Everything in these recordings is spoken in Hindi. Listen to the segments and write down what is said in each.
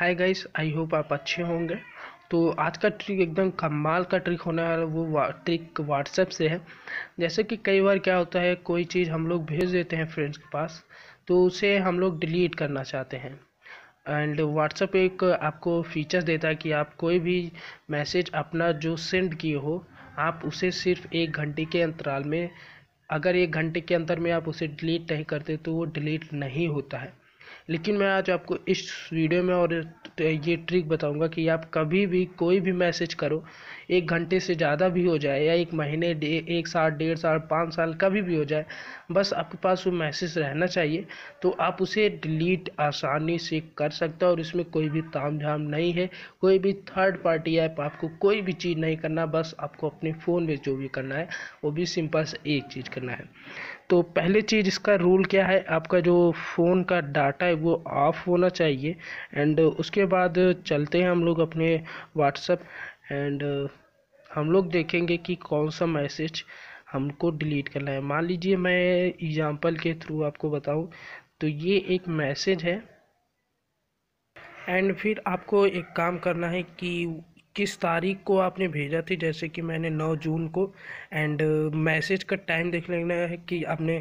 हाय गाइस आई होप आप अच्छे होंगे तो आज का ट्रिक एकदम कमाल का ट्रिक होने वाला वो वा, ट्रिक व्हाट्सएप से है जैसे कि कई बार क्या होता है कोई चीज़ हम लोग भेज देते हैं फ्रेंड्स के पास तो उसे हम लोग डिलीट करना चाहते हैं एंड व्हाट्सएप एक आपको फीचर देता है कि आप कोई भी मैसेज अपना जो सेंड किए हो आप उसे सिर्फ एक घंटे के अंतराल में अगर एक घंटे के अंतर में आप उसे डिलीट नहीं करते तो वो डिलीट नहीं होता है लेकिन मैं आज आपको इस वीडियो में और तो ये ट्रिक बताऊंगा कि आप कभी भी कोई भी मैसेज करो एक घंटे से ज़्यादा भी हो जाए या एक महीने एक साल डेढ़ साल पाँच साल कभी भी हो जाए बस आपके पास वो मैसेज रहना चाहिए तो आप उसे डिलीट आसानी से कर सकते हो और इसमें कोई भी ताम झाम नहीं है कोई भी थर्ड पार्टी ऐप आपको कोई भी चीज़ नहीं करना बस आपको अपने फ़ोन में जो भी करना है वो भी सिंपल से एक चीज़ करना है तो पहले चीज़ इसका रूल क्या है आपका जो फ़ोन का डाटा है वो ऑफ़ होना चाहिए एंड उसके बाद चलते हैं हम लोग अपने व्हाट्सअप एंड हम लोग देखेंगे कि कौन सा मैसेज हमको डिलीट करना है मान लीजिए मैं एग्ज़ाम्पल के थ्रू आपको बताऊं तो ये एक मैसेज है एंड फिर आपको एक काम करना है कि किस तारीख को आपने भेजा थी जैसे कि मैंने 9 जून को एंड मैसेज uh, का टाइम देख लेना है कि आपने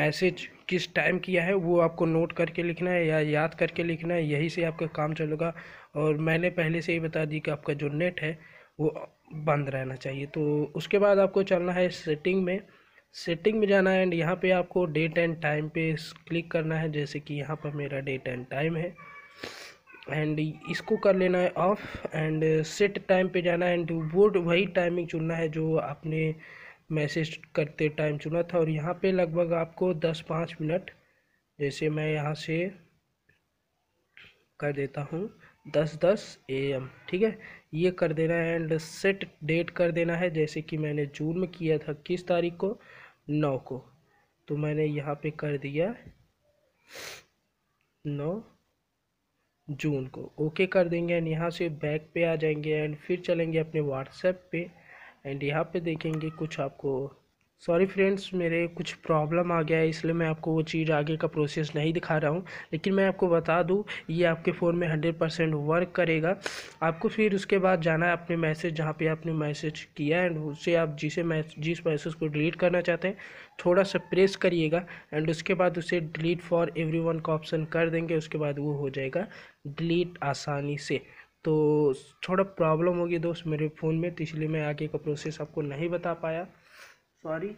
मैसेज किस टाइम किया है वो आपको नोट करके लिखना है या याद करके लिखना है यही से आपका काम चलेगा और मैंने पहले से ही बता दी कि आपका जो नेट है वो बंद रहना चाहिए तो उसके बाद आपको चलना है सेटिंग में सेटिंग में जाना है एंड यहाँ पे आपको डेट एंड टाइम पे क्लिक करना है जैसे कि यहाँ पर मेरा डेट एंड टाइम है एंड इसको कर लेना है ऑफ एंड सेट टाइम पे जाना है एंड वो वही टाइमिंग चुनना है जो आपने मैसेज करते टाइम चुना था और यहाँ पे लगभग आपको दस पाँच मिनट जैसे मैं यहाँ से कर देता हूँ दस दस ए एम ठीक है ये कर देना है एंड सेट डेट कर देना है जैसे कि मैंने जून में किया था किस तारीख को नौ को तो मैंने यहाँ पे कर दिया नौ जून को ओके कर देंगे एंड यहाँ से बैक पे आ जाएंगे एंड फिर चलेंगे अपने व्हाट्सएप पे एंड यहाँ पे देखेंगे कुछ आपको सॉरी फ्रेंड्स मेरे कुछ प्रॉब्लम आ गया है इसलिए मैं आपको वो चीज़ आगे का प्रोसेस नहीं दिखा रहा हूँ लेकिन मैं आपको बता दूँ ये आपके फ़ोन में हंड्रेड परसेंट वर्क करेगा आपको फिर उसके बाद जाना है अपने मैसेज जहाँ पे आपने मैसेज किया एंड उसे आप जिसे मैस जिस मैसेज को डिलीट करना चाहते हैं थोड़ा सा प्रेस करिएगा एंड उसके बाद उसे डिलीट फॉर एवरी का ऑप्शन कर देंगे उसके बाद वो हो जाएगा डिलीट आसानी से तो थोड़ा प्रॉब्लम होगी दोस्त मेरे फ़ोन में तो इसलिए मैं आगे का प्रोसेस आपको नहीं बता पाया सॉरी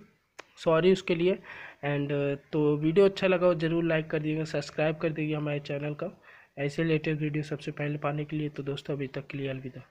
सॉरी उसके लिए एंड uh, तो वीडियो अच्छा लगा हो ज़रूर लाइक कर दीजिएगा सब्सक्राइब कर दीजिएगा हमारे चैनल का ऐसे लेटेस्ट वीडियो सबसे पहले पाने के लिए तो दोस्तों अभी तक के लिए अलविदा